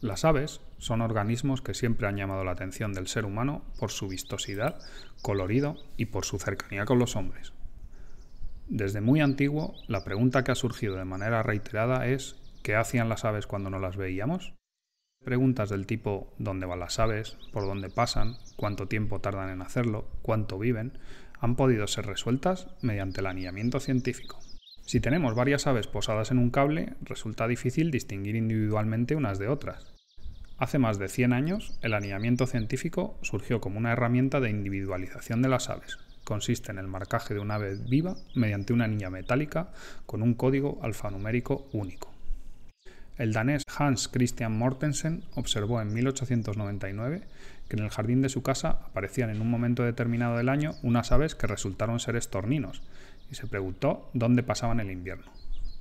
Las aves son organismos que siempre han llamado la atención del ser humano por su vistosidad, colorido y por su cercanía con los hombres. Desde muy antiguo, la pregunta que ha surgido de manera reiterada es ¿qué hacían las aves cuando no las veíamos? Preguntas del tipo ¿dónde van las aves? ¿Por dónde pasan? ¿Cuánto tiempo tardan en hacerlo? ¿Cuánto viven? han podido ser resueltas mediante el anillamiento científico. Si tenemos varias aves posadas en un cable, resulta difícil distinguir individualmente unas de otras. Hace más de 100 años, el anillamiento científico surgió como una herramienta de individualización de las aves. Consiste en el marcaje de una ave viva mediante una anilla metálica con un código alfanumérico único. El danés Hans Christian Mortensen observó en 1899 que en el jardín de su casa aparecían en un momento determinado del año unas aves que resultaron ser estorninos, y se preguntó dónde pasaban el invierno.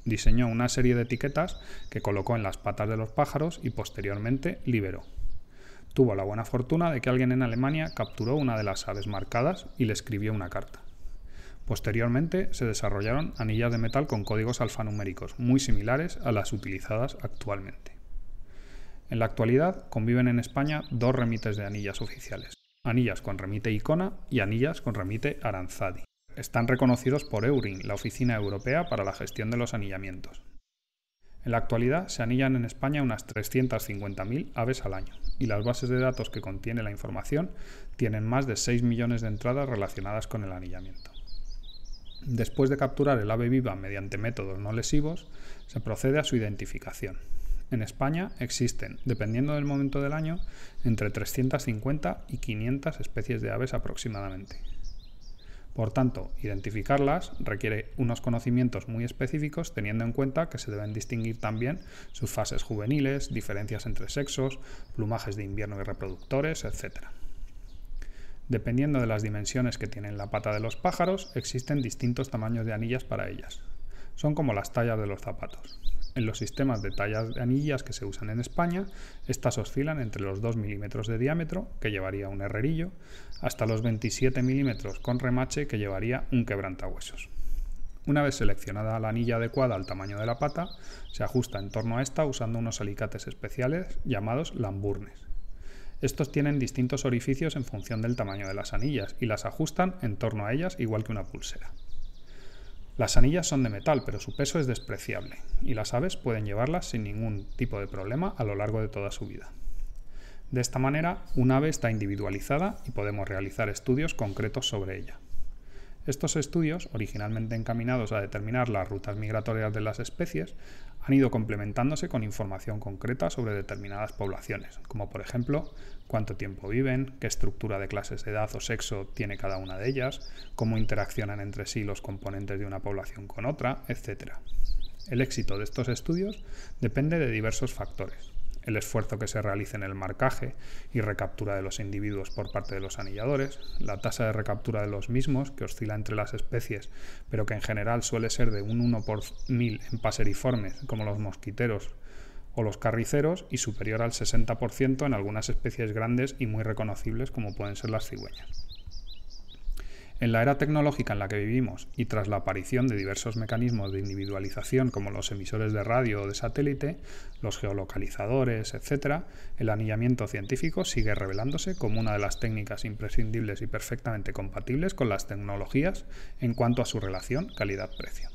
Diseñó una serie de etiquetas que colocó en las patas de los pájaros y posteriormente liberó. Tuvo la buena fortuna de que alguien en Alemania capturó una de las aves marcadas y le escribió una carta. Posteriormente se desarrollaron anillas de metal con códigos alfanuméricos muy similares a las utilizadas actualmente. En la actualidad conviven en España dos remites de anillas oficiales, anillas con remite Icona y anillas con remite Aranzadi están reconocidos por EURIN, la Oficina Europea para la Gestión de los Anillamientos. En la actualidad se anillan en España unas 350.000 aves al año y las bases de datos que contiene la información tienen más de 6 millones de entradas relacionadas con el anillamiento. Después de capturar el ave viva mediante métodos no lesivos, se procede a su identificación. En España existen, dependiendo del momento del año, entre 350 y 500 especies de aves aproximadamente, por tanto, identificarlas requiere unos conocimientos muy específicos teniendo en cuenta que se deben distinguir también sus fases juveniles, diferencias entre sexos, plumajes de invierno y reproductores, etc. Dependiendo de las dimensiones que tienen la pata de los pájaros, existen distintos tamaños de anillas para ellas. Son como las tallas de los zapatos. En los sistemas de tallas de anillas que se usan en España, estas oscilan entre los 2 milímetros de diámetro, que llevaría un herrerillo, hasta los 27 milímetros con remache, que llevaría un quebrantahuesos. Una vez seleccionada la anilla adecuada al tamaño de la pata, se ajusta en torno a esta usando unos alicates especiales llamados lamburnes. Estos tienen distintos orificios en función del tamaño de las anillas y las ajustan en torno a ellas igual que una pulsera. Las anillas son de metal, pero su peso es despreciable, y las aves pueden llevarlas sin ningún tipo de problema a lo largo de toda su vida. De esta manera, un ave está individualizada y podemos realizar estudios concretos sobre ella. Estos estudios, originalmente encaminados a determinar las rutas migratorias de las especies, han ido complementándose con información concreta sobre determinadas poblaciones, como por ejemplo cuánto tiempo viven, qué estructura de clases de edad o sexo tiene cada una de ellas, cómo interaccionan entre sí los componentes de una población con otra, etc. El éxito de estos estudios depende de diversos factores, el esfuerzo que se realiza en el marcaje y recaptura de los individuos por parte de los anilladores, la tasa de recaptura de los mismos, que oscila entre las especies, pero que en general suele ser de un 1 por 1000 en paseriformes, como los mosquiteros o los carriceros, y superior al 60% en algunas especies grandes y muy reconocibles, como pueden ser las cigüeñas. En la era tecnológica en la que vivimos y tras la aparición de diversos mecanismos de individualización como los emisores de radio o de satélite, los geolocalizadores, etc., el anillamiento científico sigue revelándose como una de las técnicas imprescindibles y perfectamente compatibles con las tecnologías en cuanto a su relación calidad-precio.